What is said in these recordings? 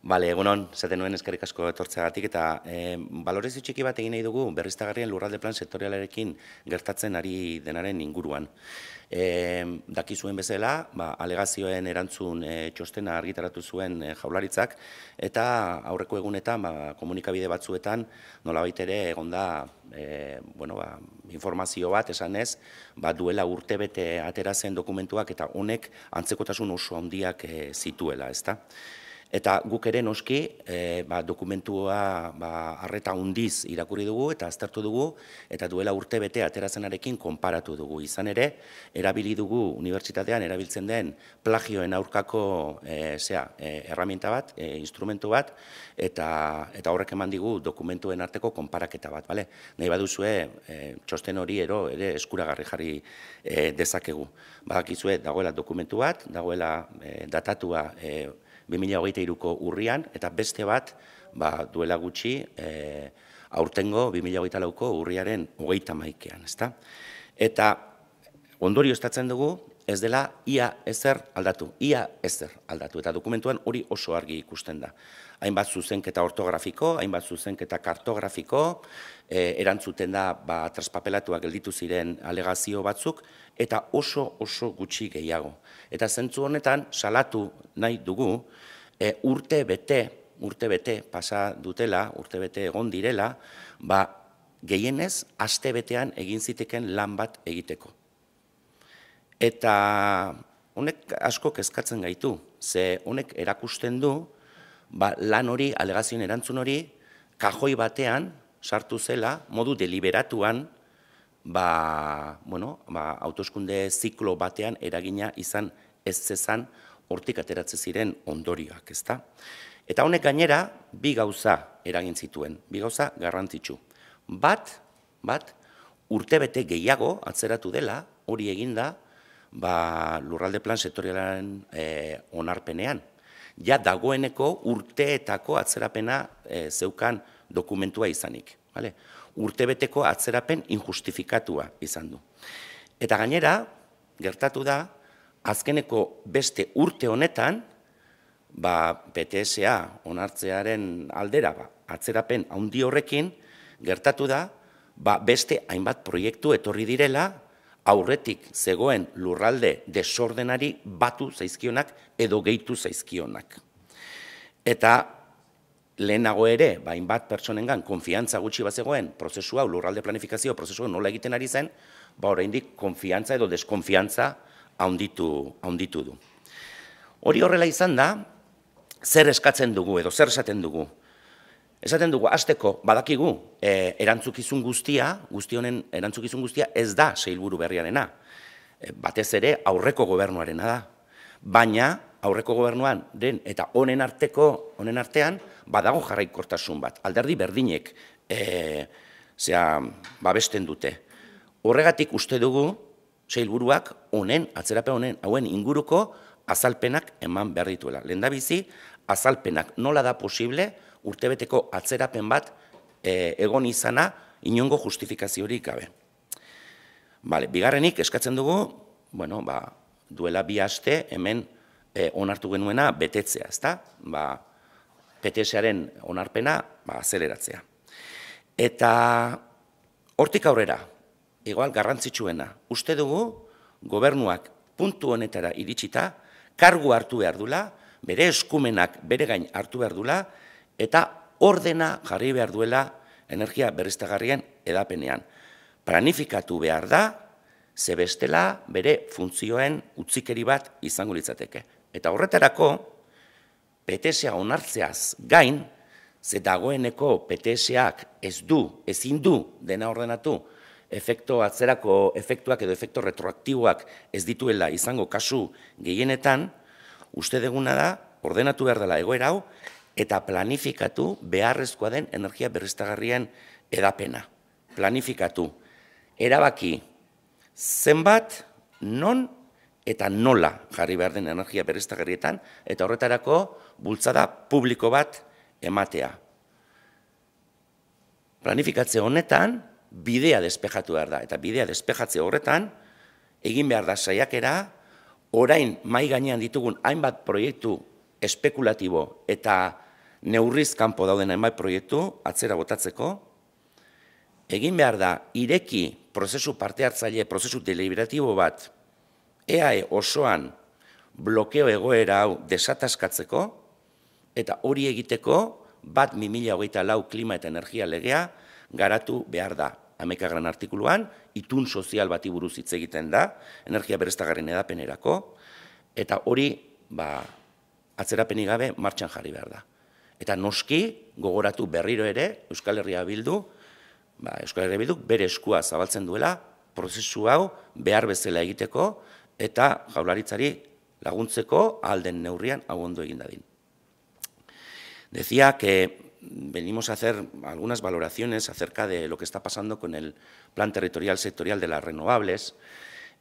Bale, egunon, zaten nuen ezkerrik asko etortzeagatik eta e, txiki bat egin nahi dugu berriztagarrien lurralde plan sektorialarekin gertatzen ari denaren inguruan. daki zuen bezala, ba, alegazioen erantzun e, txostena argitaratu zuen e, jaularitzak eta aurreko egunetan ba, komunikabide batzuetan nola ere egon da e, ba, informazio bat esan ez, ba, duela urtebete bete aterazen dokumentuak eta honek antzekotasun oso handiak zituela, ezta? Eta guk ere noski e, ba, dokumentua ba, arreta undiz irakurri dugu eta aztertu dugu eta duela urte bete aterazenarekin konparatu dugu. Izan ere, erabili dugu unibertsitatean erabiltzen den plagioen aurkako e, zea, e, erraminta bat, e, instrumentu bat, eta, eta horrek eman digu dokumentuen arteko konparaketa bat. Bale? Nahi baduzue e, txosten hori ero ere eskuragarri jarri e, dezakegu. Badakizue, dagoela dokumentu bat, dagoela e, datatua e, 2008ko urrian, eta beste bat, ba, duela gutxi, e, aurtengo 2008ko urriaren hogeita maikean, ezta? Eta ondorio estatzen dugu, ez dela ia ezer aldatu, ia ezer aldatu, eta dokumentuan hori oso argi ikusten da. Hainbat zuzenketa ortografiko, hainbat zuzenketa kartografiko, e, erantzuten da ba, traspapelatua gelditu ziren alegazio batzuk, eta oso oso gutxi gehiago. Eta zentzu honetan, salatu nahi dugu, e, urte bete, urte bete pasa dutela, urte bete egon direla, ba, gehienez, aste betean egin ziteken lan bat egiteko. Eta honek asko kezkatzen gaitu, ze honek erakusten du, ba, lan hori, alegazioen erantzun hori, kajoi batean sartu zela, modu deliberatuan, ba, bueno, ba, autoskunde ziklo batean eragina izan ez zezan hortik ateratze ziren ondorioak, ezta? Eta honek gainera, bi gauza eragin zituen, bi gauza garrantzitsu. Bat, bat, urtebete gehiago atzeratu dela, hori eginda, da, ba, lurralde plan sektorialaren e, onarpenean. Ja dagoeneko urteetako atzerapena eh, zeukan dokumentua izanik. Vale? Urtebeteko atzerapen injustifikatua izan du. Eta gainera, gertatu da, azkeneko beste urte honetan, ba, PTSA onartzearen aldera, ba, atzerapen handi horrekin, gertatu da, ba, beste hainbat proiektu etorri direla, aurretik zegoen lurralde desordenari batu zaizkionak edo geitu zaizkionak. Eta lehenago ere, bain ba, bat pertsonengan, konfiantza gutxi bat zegoen, prozesua, lurralde planifikazio, prozesua nola egiten ari zen, ba oraindik konfiantza edo deskonfiantza haunditu du. Hori horrela izan da, zer eskatzen dugu edo zer esaten dugu. Esaten dugu, azteko, badakigu, eh, erantzukizun guztia, guztionen erantzukizun guztia, ez da seilburu berriarena. Eh, batez ere, aurreko gobernuarena da. Baina, aurreko gobernuan, den, eta honen arteko, honen artean, badago jarraik bat. Alderdi berdinek, e, zera, babesten dute. Horregatik uste dugu, seilburuak, honen, atzerape honen, hauen inguruko, azalpenak eman behar dituela. azalpenak nola da posible, urtebeteko atzerapen bat e, egon izana inongo justifikaziorik gabe. Bale, bigarrenik eskatzen dugu, bueno, ba, duela bi aste hemen eh, onartu genuena betetzea, ezta? Ba, PTSaren onarpena, ba, azeleratzea. Eta hortik aurrera, igual garrantzitsuena, uste dugu gobernuak puntu honetara iritsita kargu hartu behar dula, bere eskumenak bere gain hartu behar dula, eta ordena jarri behar duela energia berriztagarrien edapenean. Planifikatu behar da, ze bestela bere funtzioen utzikeri bat izango litzateke. Eta horretarako, PTSA onartzeaz gain, ze dagoeneko PTSak ez du, ezin du dena ordenatu, efektu atzerako efektuak edo efektu retroaktiboak ez dituela izango kasu gehienetan, uste deguna da, ordenatu behar dela egoera hau, eta planifikatu beharrezkoa den energia berriztagarrien edapena. Planifikatu. Erabaki, zenbat, non eta nola jarri behar den energia berriztagarrietan, eta horretarako bultzada publiko bat ematea. Planifikatze honetan, bidea despejatu behar da, eta bidea despejatze horretan, egin behar da saiakera, orain mai gainean ditugun hainbat proiektu espekulatibo eta neurriz kanpo dauden hainbat proiektu atzera botatzeko, egin behar da ireki prozesu parte hartzaile, prozesu deliberatibo bat, EAE e osoan blokeo egoera hau desataskatzeko, eta hori egiteko bat 2000 hogeita lau klima eta energia legea garatu behar da. gran artikuluan, itun sozial bati buruz hitz egiten da, energia berestagarren edapenerako, eta hori ba, atzerapenik gabe martxan jarri behar da. Eta noski gogoratu berriro ere Euskal Herria bildu, ba, Euskal Herria bildu bere eskua zabaltzen duela, prozesu hau behar bezala egiteko eta jaularitzari laguntzeko alden neurrian hau ondo egin dadin. Decía que venimos a hacer algunas valoraciones acerca de lo que está pasando con el plan territorial sectorial de las renovables.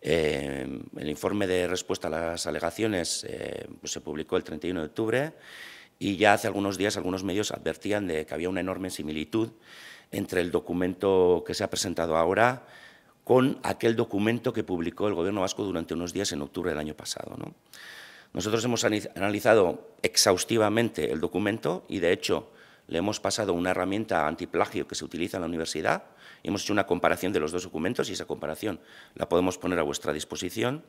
Eh, el informe de respuesta a las alegaciones eh, se publicó el 31 de octubre. y ya hace algunos días algunos medios advertían de que había una enorme similitud entre el documento que se ha presentado ahora con aquel documento que publicó el Gobierno vasco durante unos días en octubre del año pasado. Nosotros hemos analizado exhaustivamente el documento y, de hecho, le hemos pasado una herramienta antiplagio que se utiliza en la universidad, Hemos hecho una comparación de los dos documentos y esa comparación la podemos poner a vuestra disposición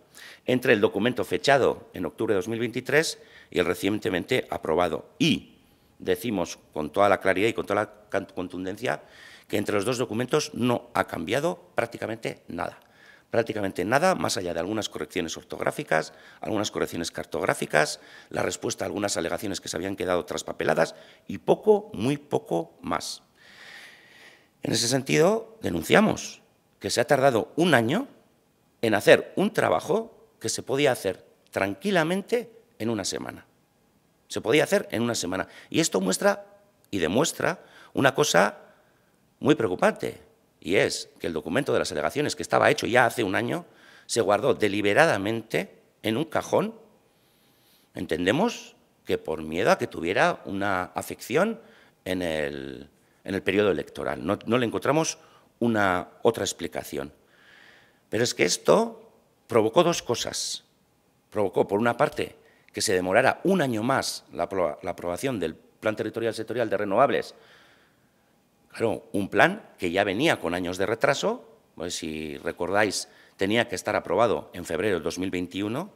entre el documento fechado en octubre de 2023 y el recientemente aprobado. Y decimos con toda la claridad y con toda la contundencia que entre los dos documentos no ha cambiado prácticamente nada prácticamente nada, más allá de algunas correcciones ortográficas, algunas correcciones cartográficas, la respuesta a algunas alegaciones que se habían quedado traspapeladas y poco, muy poco más. En ese sentido, denunciamos que se ha tardado un año en hacer un trabajo que se podía hacer tranquilamente en una semana. Se podía hacer en una semana. Y esto muestra y demuestra una cosa muy preocupante, y es que el documento de las alegaciones que estaba hecho ya hace un año se guardó deliberadamente en un cajón, entendemos que por miedo a que tuviera una afección en el, en el periodo electoral. No, le encontramos una otra explicación. Pero es que esto provocó dos cosas. Provocó, por una parte, que se demorara un año más la, aprobación del Plan Territorial Sectorial de Renovables. Claro, un plan que ya venía con años de retraso, pues si recordáis, tenía que estar aprobado en febrero de 2021,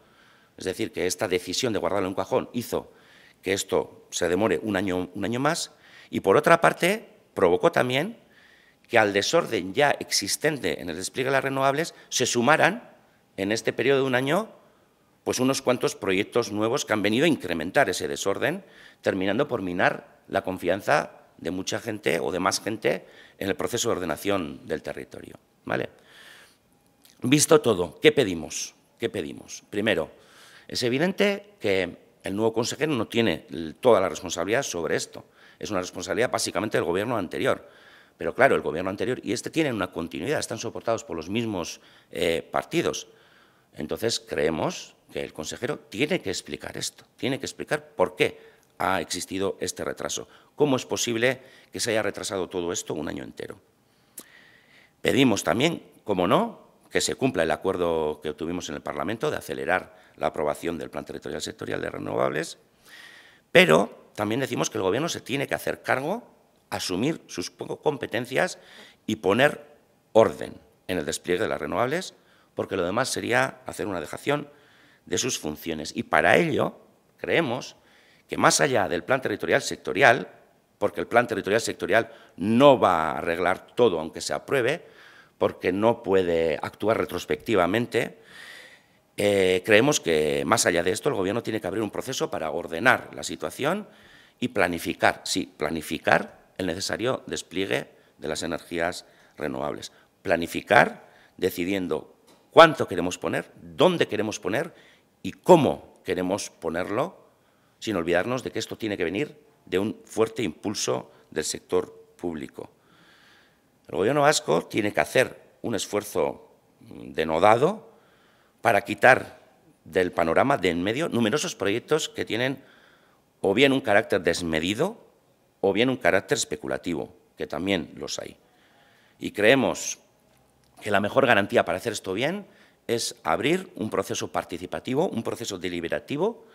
es decir, que esta decisión de guardarlo en cajón hizo que esto se demore un año, un año más, y por otra parte, provocó también que al desorden ya existente en el despliegue de las renovables se sumaran en este periodo de un año pues unos cuantos proyectos nuevos que han venido a incrementar ese desorden, terminando por minar la confianza de mucha gente o de más gente en el proceso de ordenación del territorio. ¿vale? Visto todo, ¿qué pedimos? ¿Qué pedimos? Primero, es evidente que el nuevo consejero no tiene toda la responsabilidad sobre esto es una responsabilidad básicamente del gobierno anterior. Pero claro, el gobierno anterior y este tienen una continuidad, están soportados por los mismos eh, partidos. Entonces creemos que el consejero tiene que explicar esto, tiene que explicar por qué ha existido este retraso, cómo es posible que se haya retrasado todo esto un año entero. Pedimos también, como no, que se cumpla el acuerdo que obtuvimos en el Parlamento de acelerar la aprobación del Plan Territorial Sectorial de Renovables, pero también decimos que el Gobierno se tiene que hacer cargo, asumir sus competencias y poner orden en el despliegue de las renovables, porque lo demás sería hacer una dejación de sus funciones. Y para ello creemos que más allá del plan territorial sectorial, porque el plan territorial sectorial no va a arreglar todo aunque se apruebe, porque no puede actuar retrospectivamente, eh, creemos que más allá de esto el Gobierno tiene que abrir un proceso para ordenar la situación y planificar, sí, planificar el necesario despliegue de las energías renovables. Planificar decidiendo cuánto queremos poner, dónde queremos poner y cómo queremos ponerlo, sin olvidarnos de que esto tiene que venir de un fuerte impulso del sector público. El Gobierno vasco tiene que hacer un esfuerzo denodado para quitar del panorama de en medio numerosos proyectos que tienen o bien un carácter desmedido o bien un carácter especulativo, que también los hay. Y creemos que la mejor garantía para hacer esto bien es abrir un proceso participativo, un proceso deliberativo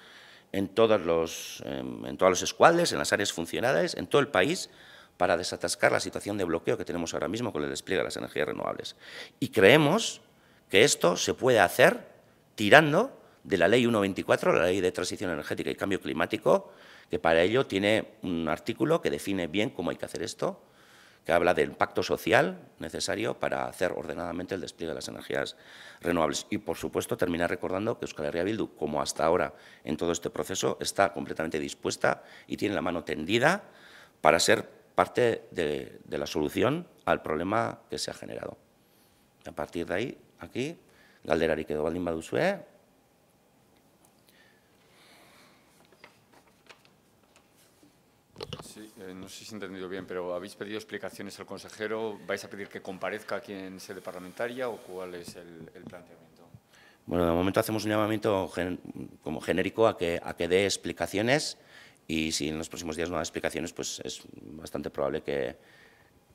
en, todos los, em, en los escuadres, en las áreas funcionales, en todo el país, para desatascar la situación de bloqueo que tenemos ahora mismo con el despliegue de las energías renovables. Y creemos que esto se puede hacer tirando de la Ley 124, la Ley de Transición Energética y Cambio Climático, que para ello tiene un artículo que define bien cómo hay que hacer esto, que habla del pacto social necesario para hacer ordenadamente el despliegue de las energías renovables. Y, por supuesto, terminar recordando que Euskal Herria Bildu, como hasta ahora en todo este proceso, está completamente dispuesta y tiene la mano tendida para ser parte de, la solución al problema que se ha generado. A partir de ahí, aquí, Galdera y baldin baduzue, Eh, no sé si he entendido bien, pero ¿habéis pedido explicaciones al consejero? ¿Vais a pedir que comparezca aquí en sede parlamentaria o cuál es el, planteamiento? Bueno, de momento hacemos un llamamiento como genérico a que, a dé explicaciones y si en los próximos días no da explicaciones, pues es bastante probable que,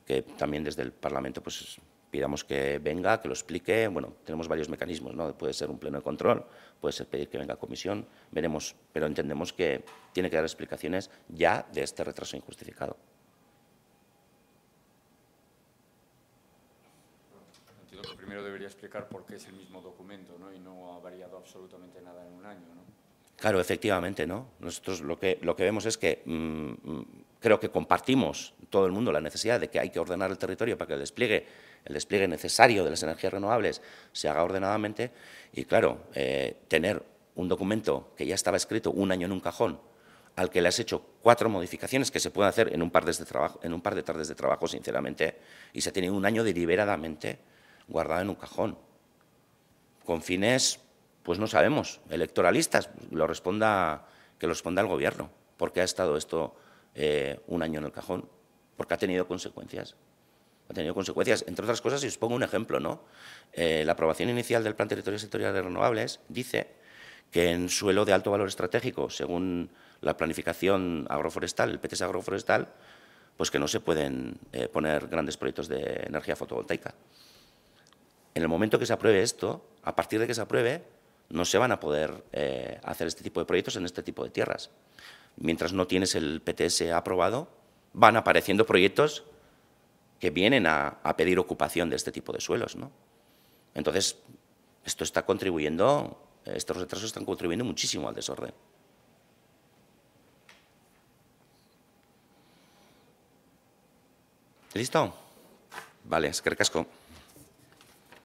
que también desde el Parlamento pues, pidamos que venga, que lo explique. Bueno, tenemos varios mecanismos, ¿no? Puede ser un pleno de control, puede ser pedir que venga comisión, veremos, pero entendemos que tiene que dar explicaciones ya de este retraso injustificado. Entiendo que primero debería explicar por qué es el mismo documento, ¿no? Y no ha variado absolutamente nada en un año, ¿no? Claro, efectivamente, ¿no? Nosotros lo que, lo que vemos es que mm, mm, creo que compartimos todo el mundo la necesidad de que hay que ordenar el territorio para que lo despliegue el despliegue necesario de las energías renovables se haga ordenadamente y, claro, eh, tener un documento que ya estaba escrito un año en un cajón, al que le has hecho cuatro modificaciones que se pueden hacer este en un par de, tardes de trabajo, sinceramente, y se tenido un año deliberadamente guardado en un cajón, con fines, pues no sabemos, electoralistas, lo responda, que lo responda el Gobierno, porque ha estado esto eh, un año en el cajón, porque ha tenido consecuencias ha tenido consecuencias. Entre otras cosas, y os pongo un ejemplo, ¿no? Eh, la aprobación inicial del Plan Territorial Sectorial de Renovables dice que en suelo de alto valor estratégico, según la planificación agroforestal, el PTS agroforestal, pues que no se pueden eh, poner grandes proyectos de energía fotovoltaica. En el momento que se apruebe esto, a partir de que se apruebe, no se van a poder eh, hacer este tipo de proyectos en este tipo de tierras. Mientras no tienes el PTS aprobado, van apareciendo proyectos que vienen a, pedir ocupación de este tipo de suelos. ¿no? Entonces, esto está contribuyendo, estos retrasos están contribuyendo muchísimo al desorden. ¿Listo? Vale, es que recasco.